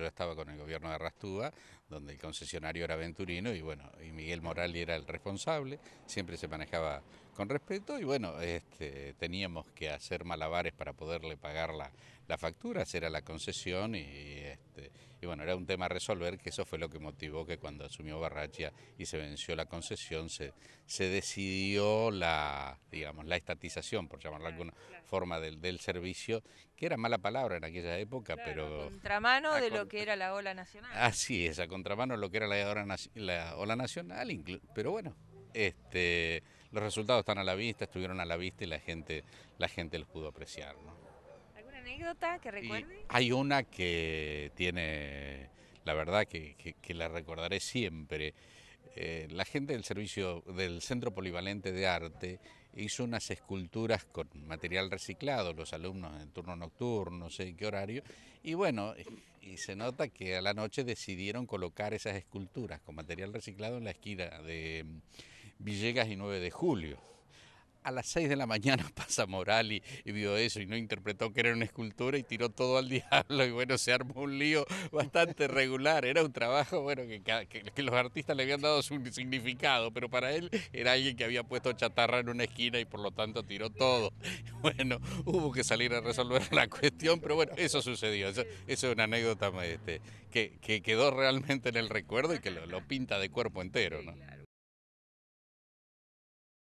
yo estaba con el gobierno de Rastúa, donde el concesionario era Venturino y bueno, y Miguel Morali era el responsable, siempre se manejaba con respeto y bueno, este, teníamos que hacer malabares para poderle pagar la, la factura, era la concesión y bueno, era un tema a resolver, que eso fue lo que motivó que cuando asumió Barrachia y se venció la concesión, se, decidió la, digamos, la estatización, por llamarlo alguna forma, del, del, servicio, que era mala palabra en aquella época, pero... contramano de lo que era la ola nacional. Así es, a contramano de lo que era la ola, la ola nacional, pero bueno, este, los resultados están a la vista, estuvieron a la vista y la gente, la gente los pudo apreciar, ¿no? anécdota que recuerde? Hay una que tiene, la verdad que, la recordaré siempre. Eh, la gente del servicio del Centro Polivalente de Arte hizo unas esculturas con material reciclado, los alumnos en turno nocturno, no sé qué horario, y bueno, y se nota que a la noche decidieron colocar esas esculturas con material reciclado en la esquina de mm, Villegas y 9 de Julio a las 6 de la mañana pasa Morali y, vio eso y no interpretó que era una escultura y tiró todo al diablo y bueno, se armó un lío bastante regular. Era un trabajo, bueno, que, que, los artistas le habían dado su significado, pero para él era alguien que había puesto chatarra en una esquina y por lo tanto tiró todo. Bueno, hubo que salir a resolver la cuestión, pero bueno, eso sucedió. Eso, es una anécdota este, que, quedó realmente en el recuerdo y que lo, lo pinta de cuerpo entero, ¿no?